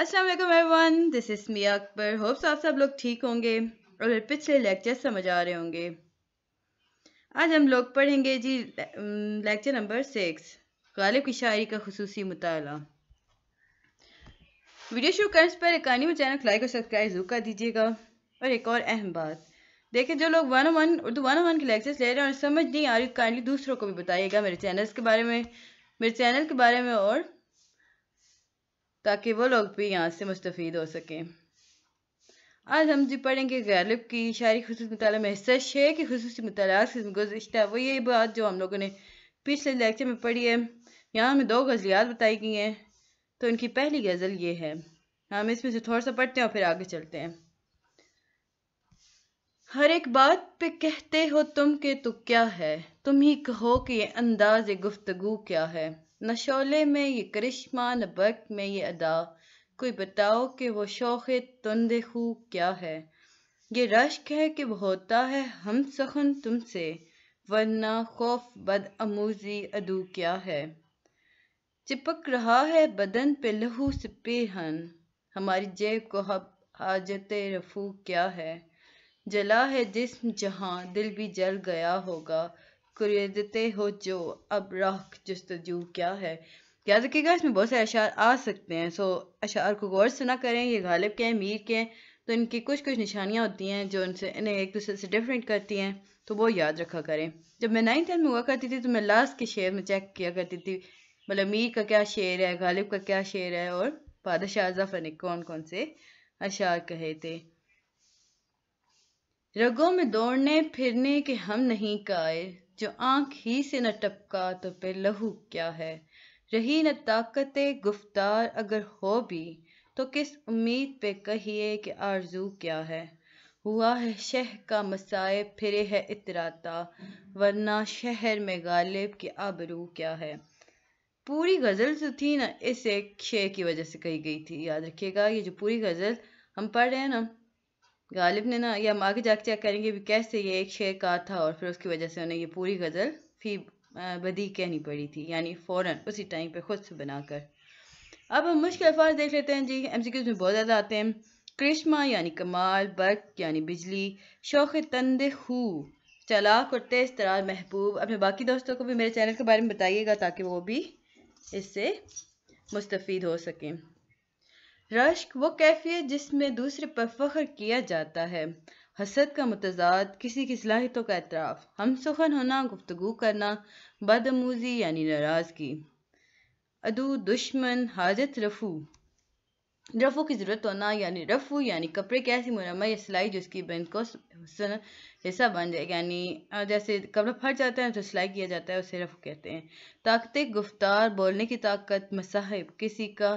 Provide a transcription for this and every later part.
अस्सलाम वालेकुम everyone this is me Akbar hopes आप सब लोग ठीक होंगे और पिछले लेक्चर समझ आ रहे होंगे आज हम लोग पढ़ेंगे जी लेक्चर नंबर सिक्स गालिब की शायरी का खसूसी मुताला वीडियो शुरू करने से पहले कहानी में चैनल लाइक और सब्सक्राइब जरूर कर दीजिएगा और एक और अहम बात देखिए जो लोग one one Urdu one one के लेक्चर्स ले रहे हैं और समझ नहीं आ रही काइंडली दूसरों को भी बताइएगा मेरे चैनल्स के बारे में मेरे चैनल के बारे में और ताकि वो लोग भी यहाँ से मुस्तफ़ हो सकें आज हम जी पढ़ेंगे गैलब की शायरी खसूस मताल में हिस्सा शेर की खसूस मतलब गुजशत वो यही बात जो हम लोगों ने पिछले लेक्चर में पढ़ी है यहाँ हमें दो गज़लियात बताई गई हैं तो इनकी पहली गज़ल ये है हम इसमें से थोड़ा सा पढ़ते हैं और फिर आगे चलते हैं हर एक बात पे कहते हो तुम के तो क्या है तुम ही कहो कि ये अंदाज गुफ्तगु क्या है न शोले में ये करिश्मा न बर्क में ये अदा कोई बताओ कि वो शौक़ तुंद खू क्या है ये रश्क है कि वो होता है हम सखन तुमसे वरना खौफ बद अमूजी अदू क्या है चिपक रहा है बदन पे लहू पेहन हमारी जेब को हब हाजत रफू क्या है जला है जिसम जहाँ दिल भी जल गया होगा खरीदते हो जो अब राख जस्तजू क्या है याद रखिएगा इसमें बहुत सारे अशार आ सकते हैं सो अशार को गौर से ना करें ये गालिब के हैं मीर के हैं तो इनकी कुछ कुछ निशानियाँ होती हैं जो उनसे इन्हें एक दूसरे से डिफरेंट करती हैं तो वो याद रखा करें जब मैं नाइन्थ टेंथ में हुआ करती थी तो मैं लास्ट के शेर में चेक किया करती थी मतलब मीर का क्या शेर है गालिब का क्या शेर है और बादशाह जफर ने कौन कौन से अशार कहे थे रगों में दौड़ने फिरने के हम नहीं कायर जो आंख ही से न टपका तो पे लहू क्या है रही न ताकत गुफ्तार अगर हो भी तो किस उम्मीद पे कहिए कि आरजू क्या है हुआ है शह का मसाए फिरे है इतराता वरना शहर में गालिब की आबरू क्या है पूरी गज़ल जो तो थी ना इस एक शेर की वजह से कही गई थी याद रखिएगा ये जो पूरी गज़ल हम पढ़ रहे हैं ना गालिब ने ना ये हम आगे जाके चेक करेंगे भी कैसे ये एक शेर का था और फिर उसकी वजह से उन्हें ये पूरी गज़ल फी बदी कहनी पड़ी थी यानी फ़ौर उसी टाइम पर ख़ुद से बनाकर अब हम मुश्किल अल्फाज देख लेते हैं जी एम में बहुत ज़्यादा आते हैं करिश्मा यानी कमाल बर्क यानी बिजली शौक़ तंद चलाक और तेज तरार महबूब अपने बाकी दोस्तों को भी मेरे चैनल के बारे में बताइएगा ताकि वो भी इससे मुस्तफ़ हो सकें रश्क वो कैफियत जिसमें दूसरे पर फख्र किया जाता है हसद का मतजाद किसी की सलाहितों का एतराफ़ हम सुखन होना गुफ्तु करना बदमूजी यानी नाराज़गी अदू दुश्मन हाजत रफू रफू की ज़रूरत होना यानी रफ़ू यानी कपड़े की ऐसी मुरम्मा या सिलाई जिसकी बहन को हिस्सा बन जाए यानी जैसे कपड़ा फट जाता है तो सिलाई किया जाता है उसे रफ़ू कहते हैं ताकत गुफ्तार बोलने की ताकत मसाहब किसी का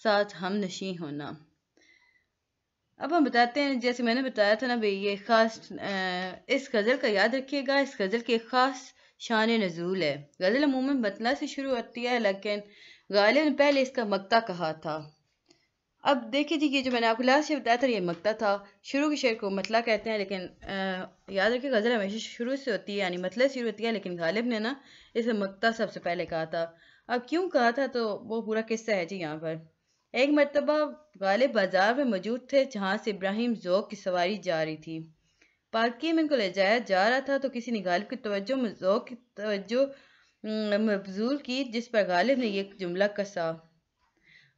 साथ हम नशी होना अब हम बताते हैं जैसे मैंने बताया था ना भाई ये ख़ास इस गज़ल का याद रखिएगा इस गज़ल की ख़ास शान नजूल है गज़ल अमूमन मतला से शुरू होती है लेकिन गालिब ने पहले इसका मकता कहा था अब देखिए जी ये जो मैंने आपको लास्ट से बताया था ये मकता था शुरू के शेर को मतला कहते हैं लेकिन आ, याद रखिए गज़ल हमेशा शुरू से होती है यानी मतला शुरू होती है लेकिन गालिब ने ना इसे मकता सबसे पहले कहा था अब क्यों कहा था तो वो पूरा किस्सा है जी यहाँ पर एक मरतबा गालिब बाजार में मौजूद थे जहाँ से इब्राहिम जोक की सवारी जा रही थी पार्किंग में इनको ले जाया जा रहा था तो किसी ने गालिब की तवज्जो जोक की तवज्जो मबजूल की जिस पर गालिब ने एक जुमला कसा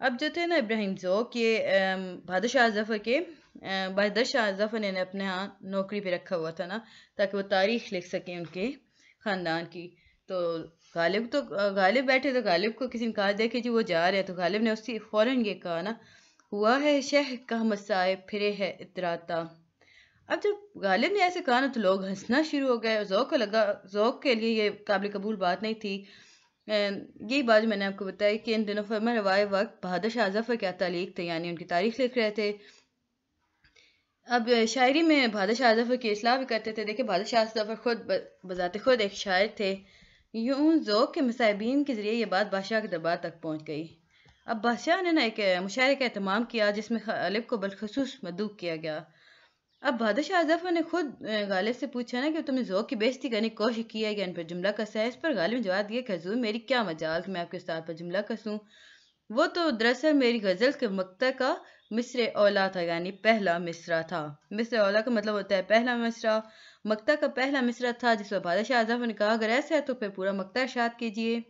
अब जो थे ना इब्राहिम जोक ये बहादुर शाह जफ़र के बहादुर शाह जफ़र ने अपने यहाँ नौकरी पे रखा हुआ था ना ताकि वो तारीख लिख सकें उनके ख़ानदान की तो गालिब तो गालिब बैठे तो गालिब को किसी ने कहा देखे जी वो जा रहे हैं तो गालिब ने उसी फ़ौरन ये कहा ना हुआ है शह का मसाए फिरे है इतराता अब जब गालिब ने ऐसे कहा ना तो लोग हंसना शुरू हो गए ओक लगा ओक के लिए ये काबिल कबूल बात नहीं थी यही बात मैंने आपको बताई कि इन दिनों फरमा रवाए वक्त बहादुर शाह जफर क्या तालीक थे यानी उनकी तारीख लिख रहे थे अब शायरी में बहादुर शाह जफर की असलाह भी करते थे देखिए बहादुर शाह जफर खुद बजाते खुद एक शायर थे यूं जोक के मसाइबीन के ज़रिए यह बात बादशाह के दरबार तक पहुँच गई अब बादशाह ने ना एक मुशायरे का अहतमाम किया जिसमें गालिब को बलखसूस मदूक किया गया अब बादशाह अजफर ने खुद गालिब से पूछा ना कि तुमने जोक की बेजती करने की कोशिश की है या इन पर जुमला कसा है इस पर गालिब ने जवाब दिया कि हजूर मेरी क्या मजाल कि मैं आपके उस्ताद पर जुमला कसूँ वो तो दरअसल मेरी गज़ल के मकता का मिसर ओला था यानी पहला मिसरा था मिसर ओला का मतलब होता है पहला मिसरा मकता का पहला मिसरा था जिस पर बादशाह आजम ने कहा अगर ऐसा है तो फिर पूरा मकता शाद कीजिए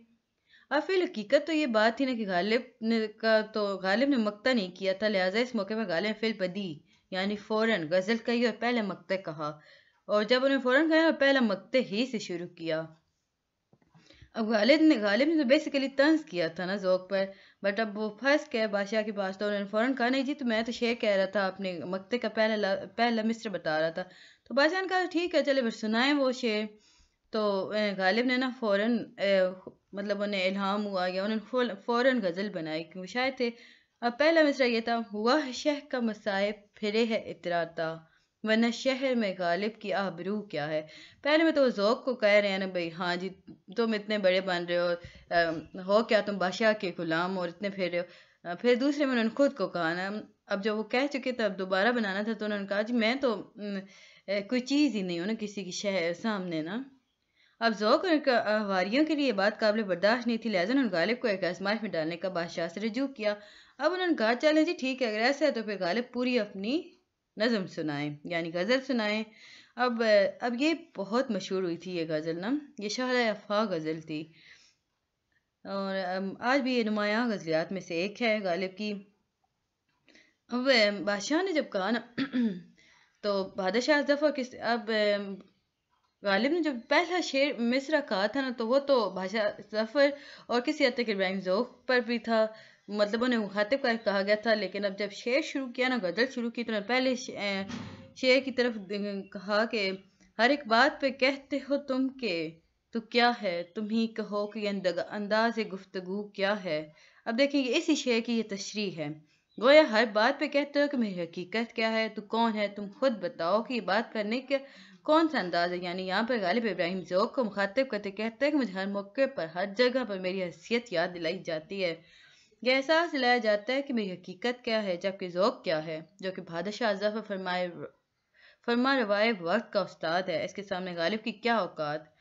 और फिर हकीकत तो ये बात थी ना कि गालिब ने का तो गालिब ने मकता नहीं किया था लिहाजा इस मौके पर गालिब फिर बदी यानी फ़ौरन गज़ल कही और पहले मकते कहा और जब उन्हें फ़ौरन कहा और तो पहला मकते ही से शुरू किया अब गालिब ने गालिब ने तो बेसिकली तंज किया था ना जोक पर बट अब वो फंस गए बादशाह के पास तो उन्होंने फ़ौरन कहा नहीं जी तो मैं तो शेर कह रहा था अपने मक्ते का पहला पहला मिस्र बता रहा था तो बादशाह ने कहा ठीक है चले फिर सुनाएं वो शेर तो गालिब ने ना फ़ौर मतलब उन्हें इल्हाम हुआ या उन्होंने फ़ौर गज़ल बनाई क्योंकि शायद थे अब पहला मिसरा ये था हुआ है का मसाए फिरे है इतराता वरना शहर में गालिब की आबरू क्या है पहले में तो वो जोक को कह रहे हैं ना भाई हाँ जी तुम इतने बड़े बन रहे हो आ, हो क्या तुम बादशाह के गुलाम और इतने फिर रहे हो फिर दूसरे में उन्होंने खुद को कहा ना अब जब वो कह चुके थे अब दोबारा बनाना था तो उन्होंने कहा जी मैं तो कोई चीज़ ही नहीं हूँ ना किसी की शहर सामने ना अब जोक और वारियों के लिए बात काबिल बर्दाश्त नहीं थी लिहाजा उन्होंने गालिब को एक आजमाश में डालने का बादशाह से रजू किया अब उन्होंने कहा चले जी ठीक है अगर ऐसा है तो फिर गालिब पूरी अपनी नज़म सुनाएं यानी गज़ल सुनाएं अब अब ये बहुत मशहूर हुई थी ये गज़ल ना ये शहर अफा गज़ल थी और आज भी ये नुमायाँ गज़लियात में से एक है गालिब की अब बादशाह ने जब कहा ना तो बादशाह दफ़ा किस अब गालिब ने जब पहला शेर मिस्रा कहा था ना तो वो तो बादशाह जफर और किसी हद तक इब्राहिम जोक पर भी था मतलब उन्हें मुखातिब कर कहा गया था लेकिन अब जब शेर शुरू किया ना गज़ल शुरू की तो उन्होंने पहले शेर की तरफ कहा कि हर एक बात पे कहते हो तुम के तो क्या है तुम ही कहो कि अंदाज गुफ्तगु क्या है अब देखेंगे इसी शेर की ये तशरी है गोया हर बात पे कहते हो कि मेरी हकीकत क्या है तू तो कौन है तुम खुद बताओ कि ये बात करने के कौन सा अंदाज है यानी यहाँ पर गालिब इब्राहिम जोक को मुखातिब करते कहते हैं कि मुझे हर मौके पर हर जगह पर मेरी हैसियत याद दिलाई जाती है यह एहसास दिलाया जाता है कि मेरी हकीकत क्या है जबकि जोक क्या है जो कि बादशाह अजहर फरमाए फरमा रवाए वक्त का उस्ताद है इसके सामने गालिब की क्या औकात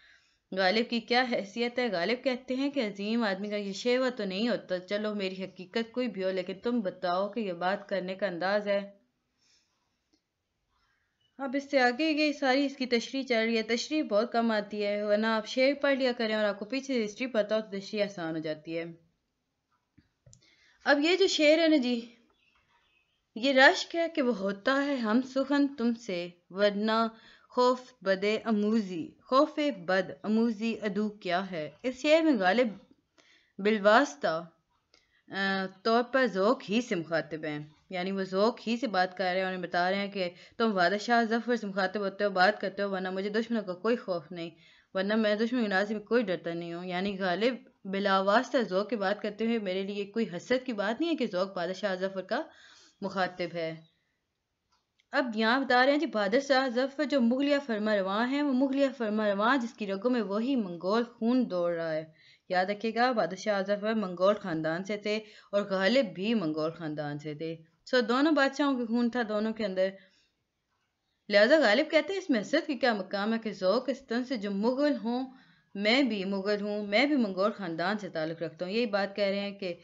गालिब की क्या हैसियत है गालिब कहते हैं कि अजीम आदमी का ये शेवा तो नहीं होता चलो मेरी हकीकत कोई भी हो लेकिन तुम बताओ कि यह बात करने का अंदाज है अब इससे आगे ये सारी इसकी तशरी चल रही है तशरी बहुत कम आती है वरना आप शेर पढ़ लिया करें और आपको पीछे हिस्ट्री पता हो तो तशरी आसान हो जाती है अब ये जो शेर है ना जी ये रश्क है कि वो होता है हम सुखन तुमसे वरना खौफ बद अमूजी खौफ बद अमूजी अदू क्या है इस शेर में गालिब बिलवास्ता तौर पर ज़ोक ही से मुखातिब हैं यानी वो ज़ोक ही से बात कर रहे हैं उन्हें बता रहे हैं कि तुम वादा शाह जफर से मुखातिब होते हो बात करते हो वरना मुझे दुश्मनों का कोई खौफ नहीं वरना मैं दुश्मन गनाज में कोई डरता नहीं हूँ यानी गालिब बिलावास्ता जौक की बात करते हुए मेरे लिए कोई हसरत की बात नहीं है कि जौक बादशाह जफर का मुखातिब है अब यहाँ बता रहे हैं जी बादशाह जफर जो मुगलिया फरमा रवा है वो मुगलिया फरमा रवा जिसकी रगों में वही मंगोल खून दौड़ रहा है याद रखेगा बादशाह जफर मंगोल ख़ानदान से थे और गालिब भी मंगोल ख़ानदान से थे सो दोनों बादशाहों के खून था दोनों के अंदर लिहाजा गालिब कहते हैं इस मस्जिद की क्या मकाम है कि ज़ौक इस तन से जो मुग़ल हों मैं भी मुग़ल हूँ मैं भी मंगोल ख़ानदान से ताल्लुक़ रखता हूँ यही बात कह रहे हैं कि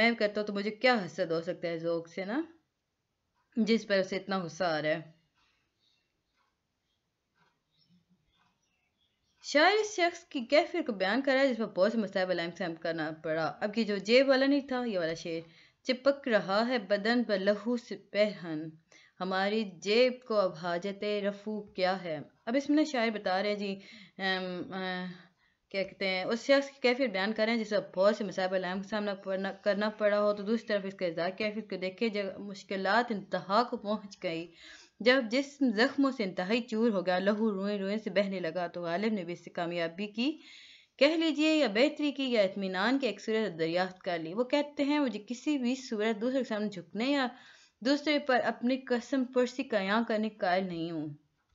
मैं करता हूँ तो मुझे क्या हसद हो सकता है ज़ौक से ना जिस पर उसे इतना गुस्सा आ रहा है शायर इस शख्स की कैफियत को बयान कर रहा है जिस पर बहुत से मसायब अलाइम सहम करना पड़ा अब ये जो जेब वाला नहीं था ये वाला शेर चिपक रहा है बदन पर लहू से पहन हमारी जेब को अब हाजत रफूब क्या है अब इसमें ना शायर बता रहे हैं जी आम, आ, क्या कहते हैं उस शख्स की कैफियत बयान कर रहे हैं जिसे बहुत से मसाइब लाइम का सामना करना पड़ा हो तो दूसरी तरफ इसके इजाक कैफियत को देखे जब मुश्किल इंतहा को पहुँच गई जब जिस जख्मों से इंतहाई चूर हो गया लहू रुएं रुएं से बहने लगा तो गालिब ने भी इससे कामयाबी की कह लीजिए या बेहतरी की या इतमान की एक सूरत दरियाफ्त कर ली वो कहते हैं मुझे किसी भी सूरत दूसरे के सामने झुकने या दूसरे पर अपनी कसम परसी कया करने कायल नहीं हूँ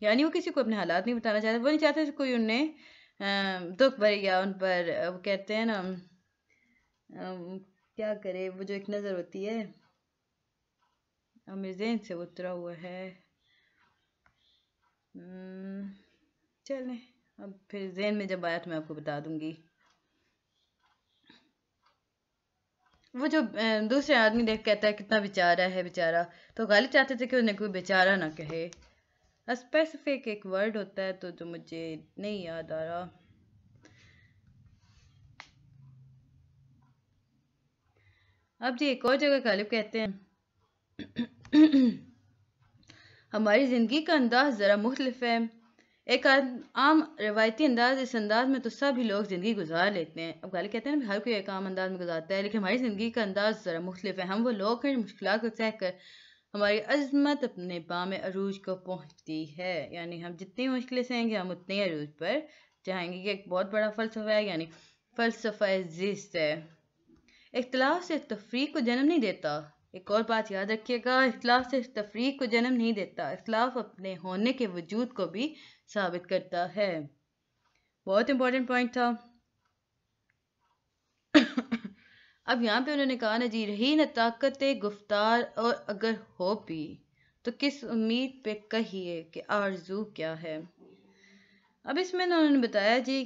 यानी वो किसी को अपने हालात नहीं बताना चाहते वो नहीं चाहते कोई उन्हें दुख भरे या उन पर वो कहते हैं ना क्या करे वो जो एक नज़र होती है अमेजेन मेरे से उतरा हुआ है चलें अब फिर जेन में जब आया तो मैं आपको बता दूंगी वो जो दूसरे आदमी देख कहता है कितना बेचारा है बेचारा तो गालिब चाहते थे कि उन्हें कोई बेचारा ना कहे स्पेसिफिक एक वर्ड होता है तो जो मुझे नहीं याद आ रहा अब जी एक और जगह गालिब कहते हैं हमारी ज़िंदगी का अंदाज ज़रा मुख्तलिफ है एक आम रवायती अंदाज इस अंदाज में तो सभी लोग ज़िंदगी गुजार लेते हैं अब गाली कहते हैं ना हर कोई एक आम अंदाज में गुजारता है लेकिन हमारी ज़िंदगी का अंदाज ज़रा मुख्तलिफ है हम वो लोग हैं मुश्किल को सह कर हमारी अजमत अपने बाम अरूज को पहुँचती है यानी हम जितनी मुश्किलें सहेंगे हम उतने ही अरूज पर चाहेंगे कि एक बहुत बड़ा फ़लसफा है यानी फ़लसफा जिस्त है इख्तलाफ से तफरी को जन्म नहीं देता एक और बात याद रखिएगा इखलाफ सिर्फ तफरीक को जन्म नहीं देता इखलाफ अपने होने के वजूद को भी साबित करता है बहुत इंपॉर्टेंट पॉइंट था अब यहाँ पे उन्होंने कहा ना जी रही न ताकत गुफ्तार और अगर हो भी तो किस उम्मीद पे कहिए कि आरजू क्या है अब इसमें उन्होंने बताया जी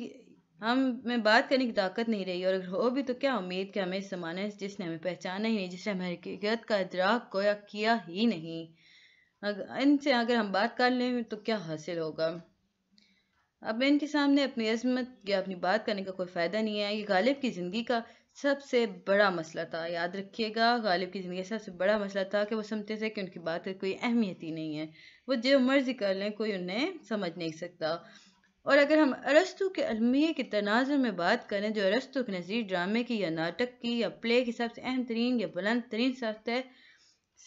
हम में बात करने की ताकत नहीं रही और अगर हो भी तो क्या उम्मीद कि हमें समान है जिसने हमें पहचाना ही नहीं जिसने हमारी हकीकत का इदराक कोया किया ही नहीं अगर इनसे अगर हम बात कर लें तो क्या हासिल होगा अब इनके सामने अपनी अजमत या अपनी बात करने का कोई फ़ायदा नहीं है ये गालिब की ज़िंदगी का सबसे बड़ा मसला था याद रखिएगा गालिब की ज़िंदगी का सबसे बड़ा मसला था कि वो समझते थे कि उनकी बात कोई अहमियत ही नहीं है वो जो मर्ज़ी कर लें कोई उन्हें समझ नहीं सकता और अगर हम अरस्तु के अलमिया के तनाजर में बात करें जो अरस्तु के नज़ीर ड्रामे की या नाटक की या प्ले के सबसे अहम तरीन या बुलंद तरीन सख्त है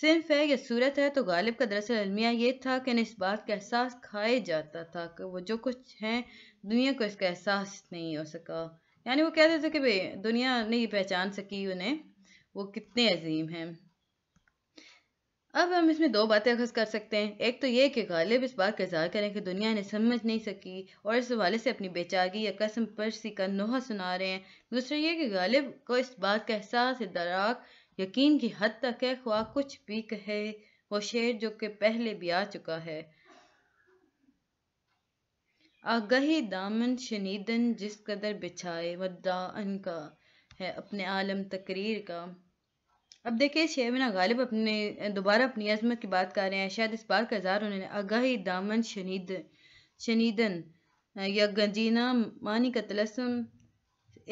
सिर्फ है या सूरत है तो गालिब का दरअसल अलमिया ये था कि इस बात का एहसास खाए जाता था कि वो जो कुछ हैं दुनिया को इसका एहसास नहीं हो सका यानी वो कहते थे कि भाई दुनिया नहीं पहचान सकी उन्हें वो कितने अजीम हैं अब हम इसमें दो बातें अखज कर सकते हैं एक तो ये कि गालिब इस बात का इजहार करें कि दुनिया ने समझ नहीं सकी और इस हवाले से अपनी बेचारगी या कसम परसी का नोहा सुना रहे हैं दूसरा ये कि गालिब को इस बात का एहसास दराक यकीन की हद तक है ख्वा कुछ भी कहे वो शेर जो कि पहले भी आ चुका है आगही दामन शनीदन जिस कदर बिछाए वदा अन का है अपने आलम तकरीर का अब देखिए शेबिना गालिब अपने दोबारा अपनी अजमत की बात कर रहे हैं शायद इस बात का इजहार उन्होंने आगाही दामन शनिद शनिदन या गंजीना मानी का तलसम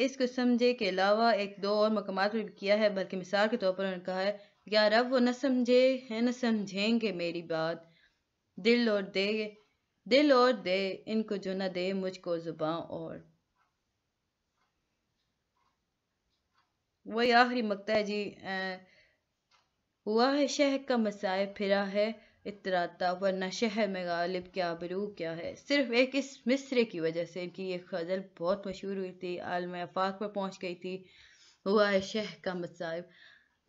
इसको समझे के अलावा एक दो और मकाम पर किया है बल्कि मिसाल के तौर पर उन्होंने कहा है यार अब वो न समझे है न समझेंगे मेरी बात दिल और दे दिल और दे इनको जो न दे मुझको जुबान और वही आखिरी मकता है जी आ, हुआ है शहर का मसाय फिरा है इतराता वरना शहर में गालिब क्या बरू क्या है सिर्फ एक इस मिसरे की वजह से इनकी ये गज़ल बहुत मशहूर हुई थी आलम आफाक पर पहुंच गई थी हुआ है शह का मसाइब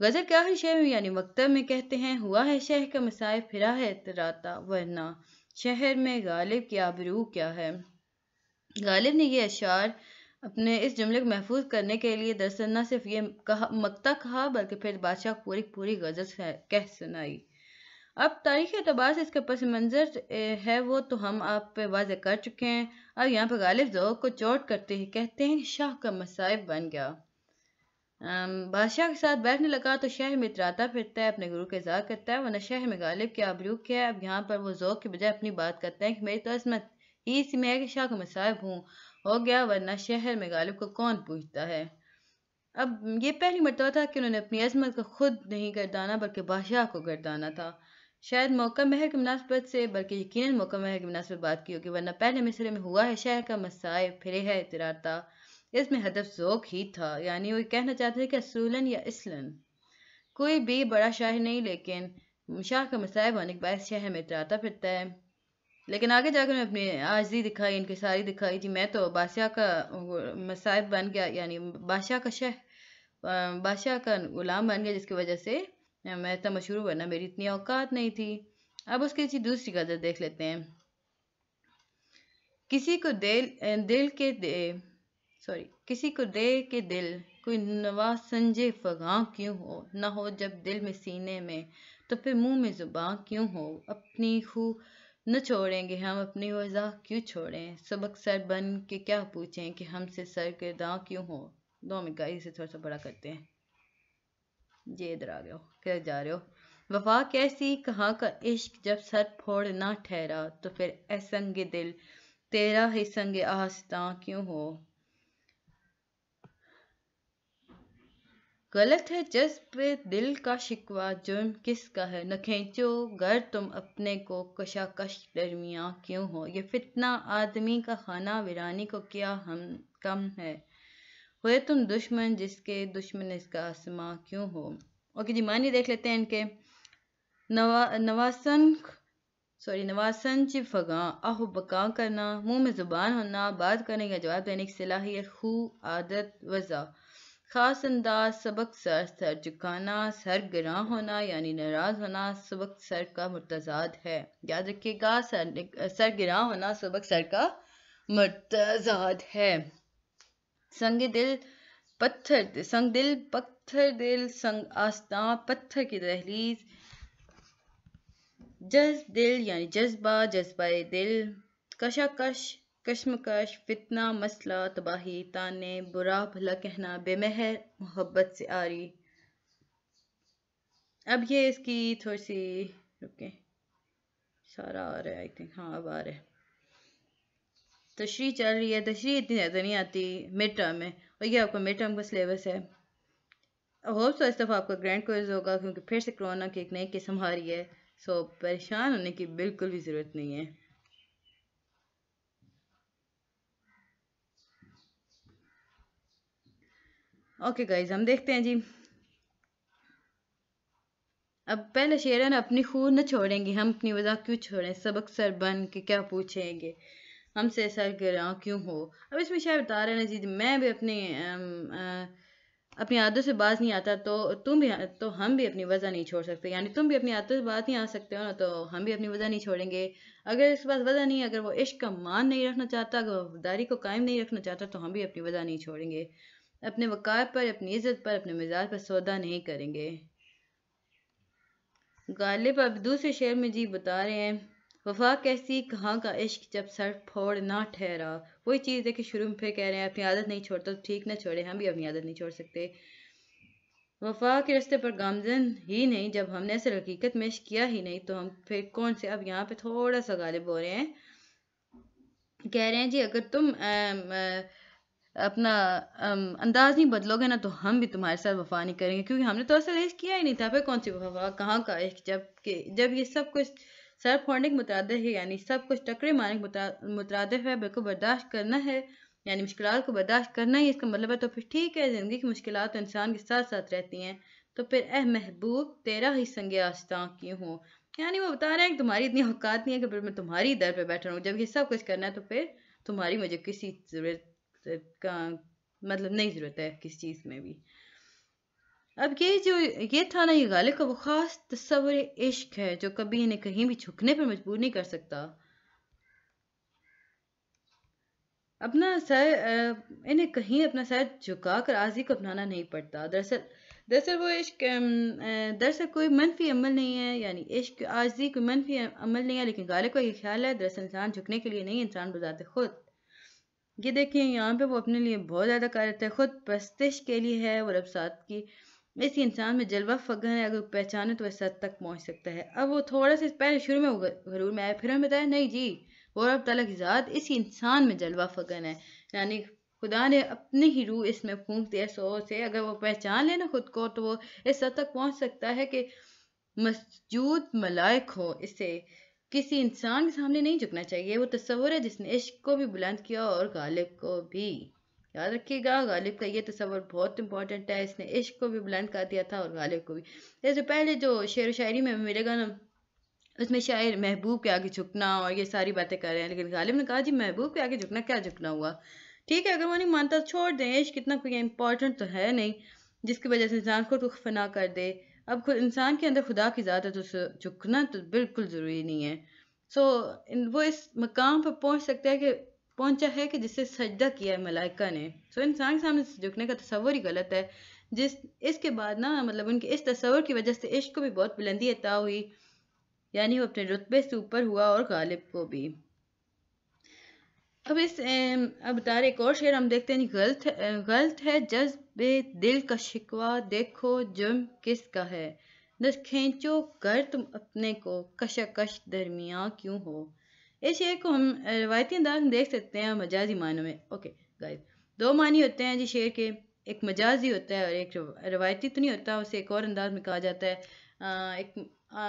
गज़ल के आखिर शहर यानी मकतब में कहते हैं हुआ है शह का मसाइब फिरा है इतराता वरना शहर में गालिब क्या बरू क्या है गालिब ने यह अशार अपने इस जुमले को महफूज करने के लिए दरअसल न सिर्फ ये कहा मकता कहा बल्कि फिर बादशाह पूरी पूरी गजल कह सुनाई अब तारीख एतबार से इसका पस मंज़र है वो तो हम आप पे वाज कर चुके हैं अब यहाँ पे गालिब जोक को चोट करते हैं कहते हैं शाह का मसाइब बन गया बादशाह के साथ बैठने लगा तो शहर में इतराता फिरता है अपने गुरु का इजहार करता है वरना शहर में गालिब के आबरू क्या है अब यहाँ पर वो जोक के बजाय अपनी बात करते हैं कि मेरी तो असमत ही इसी में है कि शाह का मसाइब हूँ हो गया वरना शहर में गालिब को कौन पूछता है अब ये पहली मरतबा था कि उन्होंने अपनी अजमत को खुद नहीं गर्दाना बल्कि बादशाह को गर्दाना था शायद मौका महर की मुनासबत से बल्कि यकीन मौका महर की मुनासबत बात की होगी वरना पहले मिसरे में हुआ है शहर का मसाए फिरे है इतराता इसमें हदफ जोक ही था यानी वो कहना चाहते थे कि असूलन या इसलन कोई भी बड़ा शाह नहीं लेकिन शाह का मसायब होने के बाद शहर में इतरारता फिरता है लेकिन आगे जाकर मैं अपनी आजी दिखाई इनकी सारी दिखाई जी मैं तो बादशाह का मसायब बन गया यानी बादशाह का शह बादशाह का गुलाम बन गया जिसकी वजह से मैं इतना मशहूर बनना मेरी इतनी औकात नहीं थी अब उसकी किसी दूसरी गजल देख लेते हैं किसी को दिल दिल के दे सॉरी किसी को दे के दिल कोई नवा संजे फगा क्यों हो ना हो जब दिल में सीने में तो फिर मुंह में जुबा क्यों हो अपनी खू न छोड़ेंगे हम अपनी वजह क्यों छोड़ें सबक सर बन के क्या पूछें कि हमसे सर के दाँ क्यों हो दो मिनट का से थोड़ा सा बड़ा करते हैं जी इधर आ गए हो क्या जा रहे हो वफा कैसी कहाँ का इश्क जब सर फोड़ ना ठहरा तो फिर ऐसंग दिल तेरा ही संग आस्ता क्यों हो गलत है जज्ब दिल का शिकवा जुर्म किसका है न खेचो गर तुम अपने को कशाकश दरमिया क्यों हो ये फितना आदमी का खाना वीरानी को क्या हम कम है हुए तुम दुश्मन जिसके दुश्मन इसका आसमां क्यों हो ओके जी मानी देख लेते हैं इनके नवा नवासन सॉरी नवासन फगा आहो बका करना मुंह में ज़ुबान होना बात करने का जवाब देने की सलाहियत खू आदत वज़ा खास अंदाज सबक सर सर झुकाना सर गिरा होना यानी नाराज होना सबक सर का मुतजाद है याद रखिएगा सर सर गिरा होना सबक सर का मुतजाद है संग दिल पत्थर संग दिल पत्थर दिल संग आस्ता पत्थर की दहलीज जज दिल यानी जज्बा जज्बा दिल कशाकश कश्मकश फितना मसला तबाही ताने बुरा भला कहना बेमहर मोहब्बत से आरी अब ये इसकी थोड़ी सी रुके सारा आ रहा है आई थिंक हाँ अब आ रहा है तशरी चल रही है तशरी इतनी ज़्यादा नहीं आती मिड टर्म में और ये आपका मिड टर्म का सिलेबस है होप सो इस दफ़ा आपका ग्रैंड कोर्स होगा क्योंकि फिर से कोरोना की एक नई किस्म आ रही है सो परेशान होने की बिल्कुल भी ज़रूरत नहीं है ओके गाइज हम देखते हैं जी अब पहले शेर है ना अपनी खून न छोड़ेंगे हम अपनी वजह क्यों छोड़ें सबक सर बन के क्या पूछेंगे हमसे सर गिरा क्यों हो अब इसमें शायद बता रहे ना जी मैं भी अपने अपनी आदत से बाज नहीं आता तो तुम भी तो हम भी अपनी वजह नहीं छोड़ सकते यानी तुम भी अपनी आदत से बाज नहीं आ सकते हो ना तो हम भी अपनी वजह नहीं छोड़ेंगे अगर इसके पास वजह नहीं अगर वो इश्क का मान नहीं रखना चाहता अगर वफदारी को कायम नहीं रखना चाहता तो हम भी अपनी वजह नहीं छोड़ेंगे अपने वक़ार पर अपनी इज़्ज़त पर अपने मिजाज पर सौदा नहीं करेंगे गालिब अब दूसरे शेर में जी बता रहे हैं वफा कैसी कहाँ का इश्क जब सर फोड़ ना ठहरा वही चीज़ है कि शुरू में फिर कह रहे हैं अपनी आदत नहीं छोड़ता तो ठीक ना छोड़े हम भी अपनी आदत नहीं छोड़ सकते वफा के रस्ते पर गामजन ही नहीं जब हमने असल हकीकत में इश्क किया ही नहीं तो हम फिर कौन से अब यहाँ पे थोड़ा सा गालिब हो रहे हैं कह रहे हैं जी अगर तुम आ, आ, अपना अंदाज नहीं बदलोगे ना तो हम भी तुम्हारे साथ वफा नहीं करेंगे क्योंकि हमने तो असल इश्क किया ही नहीं था फिर कौन सी वफा कहाँ का इश्क जब के जब ये सब कुछ सर फोड़ने के मुतरद है यानी सब कुछ टकरे मारने के मुतरद है बिल्कुल बर्दाश्त करना है यानी मुश्किल को बर्दाश्त करना ही इसका मतलब है तो फिर ठीक है ज़िंदगी की मुश्किल तो इंसान के साथ साथ रहती हैं तो फिर अह महबूब तेरा ही संग आस्था क्यों हो यानी वो बता रहे हैं कि तुम्हारी इतनी औकात नहीं है कि फिर मैं तुम्हारी दर पर बैठ रहा हूँ जब ये सब कुछ करना है तो फिर तुम्हारी मुझे किसी ज़रूरत का मतलब नहीं ज़रूरत है किस चीज़ में भी अब ये जो ये था ना ये गालिब का वो ख़ास तस्वर इश्क है जो कभी इन्हें कहीं भी झुकने पर मजबूर नहीं कर सकता अपना सर इन्हें कहीं अपना सर झुका कर आजी को अपनाना नहीं पड़ता दरअसल दरअसल वो इश्क दरअसल कोई मनफी अमल नहीं है यानी इश्क आजी कोई मनफी अमल नहीं है लेकिन गालिब का ये ख्याल है दरअसल इंसान झुकने के लिए नहीं इंसान बजाते खुद ये देखिए यहाँ पे वो अपने लिए बहुत ज़्यादा कर कार्यरत है खुद पस्तिश के लिए है और अब साथ की इस इंसान में जलवा फगन है अगर पहचाने तो वह सद तक पहुँच सकता है अब वो थोड़ा सा पहले शुरू में गरूर में आया फिर हमें बताया नहीं जी और अब तलक ज़ात इस इंसान में जलवा फगन है यानी खुदा ने अपनी ही रूह इसमें फूंक दिया सो से अगर वो पहचान लेना खुद को तो वो इस सद तक पहुँच सकता है कि मस्जूद मलाइक हो इसे किसी इंसान के सामने नहीं झुकना चाहिए वो तस्वर है जिसने इश्क को भी बुलंद किया और गालिब को भी याद रखिएगा गालिब का ये तस्वर बहुत इंपॉर्टेंट है इसने इश्क को भी बुलंद कर दिया था और गालिब को भी जैसे पहले जो शेर व शायरी में मिलेगा ना उसमें शायर महबूब के आगे झुकना और ये सारी बातें कर रहे हैं लेकिन गालिब ने कहा जी महबूब के आगे झुकना क्या झुकना हुआ ठीक है अगर वो नहीं मानता छोड़ दें इश्क कितना कोई इंपॉर्टेंट तो है नहीं जिसकी वजह से इंसान खुद दुख फना कर दे अब खुद इंसान के अंदर खुदा की ज़्यादा तो झुकना तो बिल्कुल ज़रूरी नहीं है सो so, वो इस मकाम पर पहुंच सकता है कि पहुंचा है कि जिससे सजदा किया है मलाइका ने सो so, इंसान के सामने झुकने का तस्वर ही गलत है जिस इसके बाद ना मतलब उनके इस तस्वर की वजह से इश्क को भी बहुत बुलंदी अता हुई यानी वो अपने रुतबे से ऊपर हुआ और गालिब को भी अब इस अब तार एक और शेर हम देखते हैं गलत गलत है जज्बे दिल का शिकवा देखो जुर्म किसका है दस खेचो कर तुम अपने को कशाकश दरमिया क्यों हो इस शेर को हम रवायती अंदाज में देख सकते हैं मजाजी मानों में ओके गाइस दो मानी होते हैं जी शेर के एक मजाजी होता है और एक रवायती तो नहीं होता उसे एक और अंदाज में कहा जाता है आ, एक आ,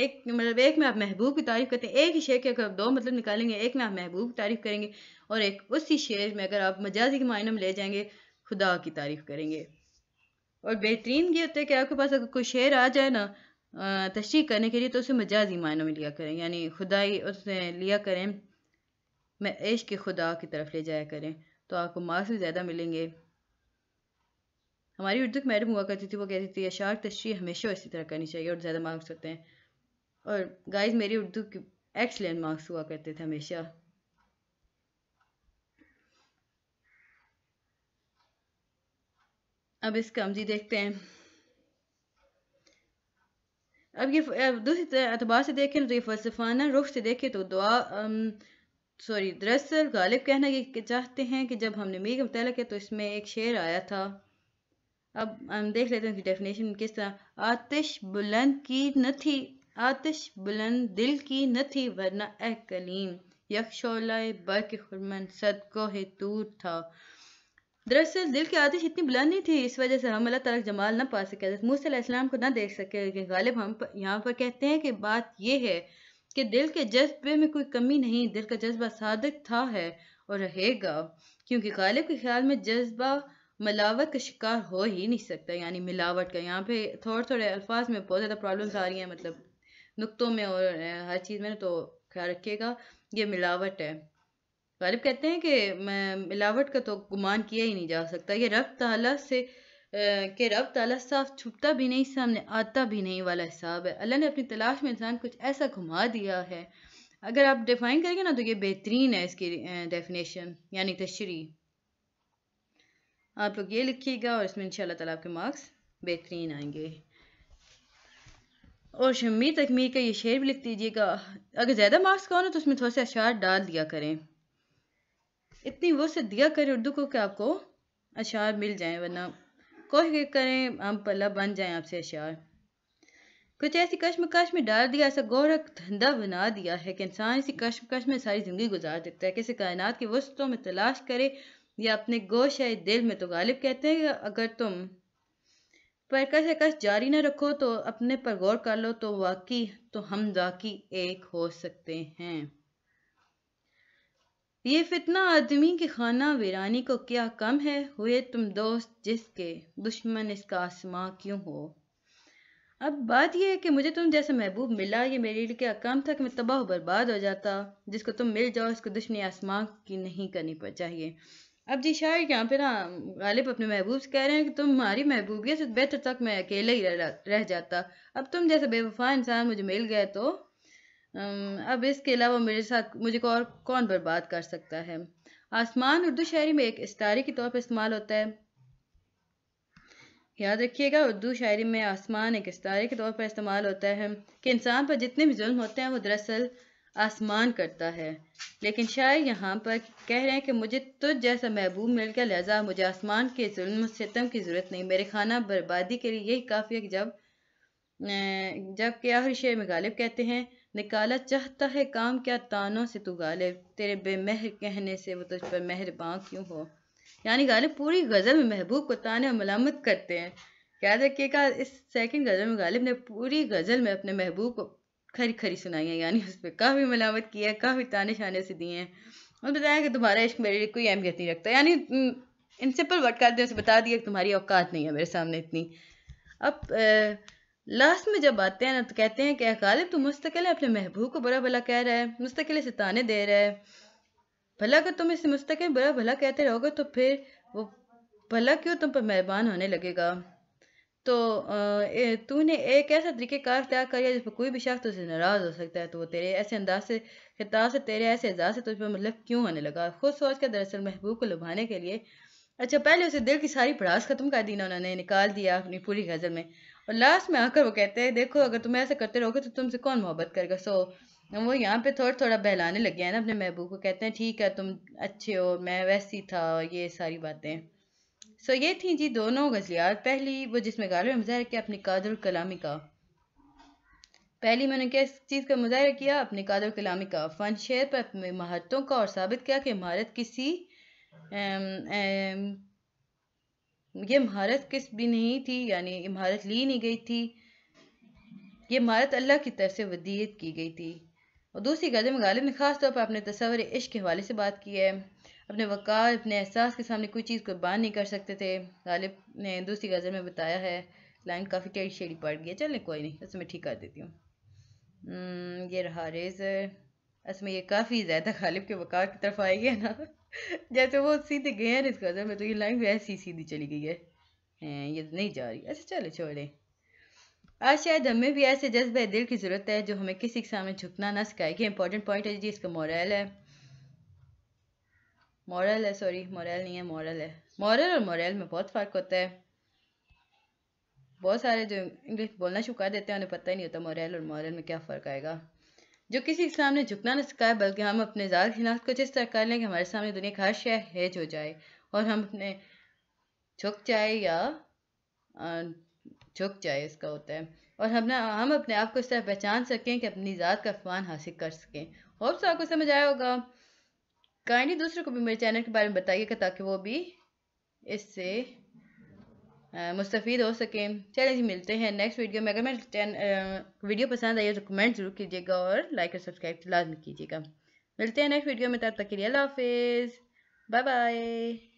एक मतलब एक में आप महबूब की तारीफ करते हैं एक ही शेर के अगर आप दो मतलब निकालेंगे एक में आप महबूब की तारीफ करेंगे और एक उसी शेर में अगर आप मजाजी के मायने में ले जाएंगे खुदा की तारीफ करेंगे और बेहतरीन ये होता है कि आपके पास अगर कोई शेर आ जाए ना तशरी करने के लिए तो उसे मजाजी मायनों में लिया करें यानी खुदाई उसमें लिया करें मैं ऐश के खुदा की तरफ ले जाया करें तो आपको मार्क्स भी ज़्यादा मिलेंगे हमारी उर्दू की मैडम हुआ करती थी वो कहती थी अशार तशरी हमेशा इसी तरह करनी चाहिए और ज़्यादा मार्क्स होते हैं और गाइस मेरी उर्दू एक्सलेंट मार्क्स हुआ करते थे हमेशा अब इस हम जी देखते हैं अब ये दूसरे अतबार से देखें तो ये फलसफाना रुख से देखें तो दुआ सॉरी दरअसल गालिब कहना ये चाहते हैं कि जब हमने मीर का मुताला किया तो इसमें एक शेर आया था अब हम देख लेते हैं कि डेफिनेशन किस तरह आतिश बुलंद की न थी आतिश बुलंद दिल की न थी वरना ए कलीम बर के खुरमन को है तूर था दरअसल दिल की आतिश इतनी बुलंद नहीं थी इस वजह से हम अल्लाह तला जमाल ना पा सके मूसम को ना देख सके लेकिन गालिब हम यहाँ पर कहते हैं कि बात यह है कि दिल के जज्बे में कोई कमी नहीं दिल का जज्बा सादक था है और रहेगा क्योंकि गालिब के ख्याल में जज्बा मिलावट का शिकार हो ही नहीं सकता यानी मिलावट का यहाँ पे थोड़े थोड़े अल्फाज में बहुत ज़्यादा प्रॉब्लम्स आ रही हैं मतलब नुकतों में और हर चीज़ में तो ख्याल रखिएगा ये मिलावट है गालिब कहते हैं कि मिलावट का तो गुमान किया ही नहीं जा सकता ये रब तला से के रब तला साफ छुपता भी नहीं सामने आता भी नहीं वाला हिसाब है अल्लाह ने अपनी तलाश में इंसान कुछ ऐसा घुमा दिया है अगर आप डिफाइन करेंगे ना तो ये बेहतरीन है इसकी डेफिनेशन यानी तशरी आप लोग ये लिखिएगा और इसमें इंशाल्लाह ताला आपके मार्क्स बेहतरीन आएंगे और शमी तकमीर का ये शेर भी लिख दीजिएगा अगर ज़्यादा मार्क्स का हो ना तो उसमें थोड़े से अशार डाल दिया करें इतनी वो से दिया करें उर्दू को कि आपको अशार मिल जाए वरना कोशिश करें हम पल्ला बन जाए आपसे अशार कुछ ऐसी कश्मकश में डाल दिया ऐसा गोरख धंधा बना दिया है कि इंसान इसी कश्मकश में सारी ज़िंदगी गुजार देता है किसी कायनात की वस्तुओं में तलाश करे या अपने गोश दिल में तो गालिब कहते हैं अगर तुम परकस एकस जारी ना रखो तो अपने पर गौर कर लो तो वाकई तो हम वाकई एक हो सकते हैं ये फितना आदमी की खाना वीरानी को क्या कम है हुए तुम दोस्त जिसके दुश्मन इसका आसमां क्यों हो अब बात यह है कि मुझे तुम जैसा महबूब मिला ये मेरे लिए क्या काम था कि मैं तबाह बर्बाद हो जाता जिसको तुम मिल जाओ उसको दुश्मनी आसमां की नहीं करनी चाहिए अब जी शायर यहाँ पे ना गालिब अपने महबूब से कह रहे हैं कि तुम हमारी महबूबियत से बेहतर तक मैं अकेले ही रह, जाता अब तुम जैसे बेवफा इंसान मुझे मिल गए तो अब इसके अलावा मेरे साथ मुझे को और कौन बर्बाद कर सकता है आसमान उर्दू शायरी में एक इस्तारे के तौर पर इस्तेमाल होता है याद रखिएगा उर्दू शायरी में आसमान एक इस्तारे के तौर पर इस्तेमाल होता है कि इंसान पर जितने भी जुल्म होते हैं वो दरअसल आसमान करता है लेकिन शायर यहाँ पर कह रहे हैं कि मुझे तुझ जैसा महबूब मिल गया लहजा मुझे आसमान के जुल्म सितम की ज़रूरत नहीं मेरे खाना बर्बादी के लिए यही काफ़ी है कि जब जब के आखिर शेर में गालिब कहते हैं निकाला चाहता है काम क्या तानों से तू गालिब तेरे बेमहर कहने से वो तुझ पर मेहरबान क्यों हो यानी गालिब पूरी गज़ल में महबूब को ताने और मलामत करते हैं याद रखिएगा इस सेकंड गज़ल में गालिब ने पूरी गज़ल में अपने महबूब को खरी खरी सुनाई है यानी उस पर काफ़ी मिलावट की है काफ़ी ताने शाने से दिए हैं और बताया कि तुम्हारा इश्क मेरे लिए कोई अहमियत नहीं रखता यानी इन सिंपल वर्ड कर दिया उसे बता दिया कि तुम्हारी औकात नहीं है मेरे सामने इतनी अब लास्ट में जब आते हैं ना तो कहते हैं कि गालिब तुम मुस्तकिल अपने महबूब को बुरा भला कह रहा है मुस्तकिल ताने दे रहा है भला अगर तुम इसे मुस्तकिल बुरा भला कहते रहोगे तो फिर वो भला क्यों तुम पर मेहरबान होने लगेगा तो तूने एक ऐसा तरीके कार अख्तियार कर लिया जिस पर कोई भी शख्स तुझसे नाराज़ हो सकता है तो वो तेरे ऐसे अंदाज से खिताब से तेरे ऐसे अंदाज से तुझ पर मतलब क्यों आने लगा खुद सोच कर दरअसल महबूब को लुभाने के लिए अच्छा पहले उसे दिल की सारी पड़ास ख़त्म कर दी ना उन्होंने निकाल दिया अपनी पूरी गज़ल में और लास्ट में आकर वो कहते हैं देखो अगर तुम ऐसा करते रहोगे तो तुमसे कौन मोहब्बत करेगा सो वो यहाँ पे थोड़ा थोड़ा बहलाने लग गया है ना अपने महबूब को कहते हैं ठीक है तुम अच्छे हो मैं वैसी था ये सारी बातें सो ये थी जी दोनों गज़लें और पहली वो जिसमें में मुजाहरा किया अपनी कादर कलामी का पहली मैंने किस चीज़ का मुजाहरा किया अपने कादर कलामी का फ़न शेर पर अपने महारतों का और साबित किया कि महारत किसी एम, एम, ये महारत किस भी नहीं थी यानी महारत ली नहीं गई थी ये महारत अल्लाह की तरफ से वदीयत की गई थी और दूसरी गज़ल में गालिब ने खास तौर पर अपने तस्वर इश्क के हवाले से बात की है अपने वक़ार अपने एहसास के सामने कोई चीज़ कुर्बान नहीं कर सकते थे गालिब ने दूसरी गज़ल में बताया है लाइन काफ़ी टेढ़ी शेढ़ी पड़ गई है चलें कोई नहीं उसमें ठीक कर देती हूँ हम्म, ये रहा रेजर इसमें ये काफ़ी ज़्यादा गालिब के वक़ार की तरफ आई है ना जैसे वो सीधे गए हैं इस गज़ल में तो ये लाइन ऐसी सीधी चली गई है ये नहीं जा रही अच्छा चलो छोड़ें आज शायद हमें भी ऐसे जज्बे दिल की ज़रूरत है जो हमें किसी के सामने झुकना ना सिखाएगी इंपॉर्टेंट पॉइंट है जी इसका मोरल है मॉरल है सॉरी मॉरल नहीं है मॉरल है मॉरल और मॉरल में बहुत फ़र्क होता है बहुत सारे जो इंग्लिश बोलना शुरू कर देते हैं उन्हें पता ही नहीं होता मॉरल और मॉरल में क्या फ़र्क आएगा जो किसी के सामने झुकना ना सिखाए बल्कि हम अपने ज़्यादा खिलाफ को जिस तरह कर लें कि हमारे सामने दुनिया का हर शह हेज हो जाए और हम अपने झुक जाए या झुक जाए इसका होता है और हम ना हम अपने आप को इस तरह पहचान सकें कि अपनी ज़ात का अफवान हासिल कर सकें होप्स तो आपको समझ आया होगा काइंडली दूसरों को भी मेरे चैनल के बारे में बताइएगा ताकि वो भी इससे मुस्तफ़ हो सकें चलें जी मिलते हैं नेक्स्ट वीडियो में अगर मेरे चैन वीडियो पसंद आई तो कमेंट ज़रूर कीजिएगा और लाइक और सब्सक्राइब तो लाजमी कीजिएगा मिलते हैं नेक्स्ट वीडियो में तब तक के लिए अल्लाह हाफिज़ बाय बाय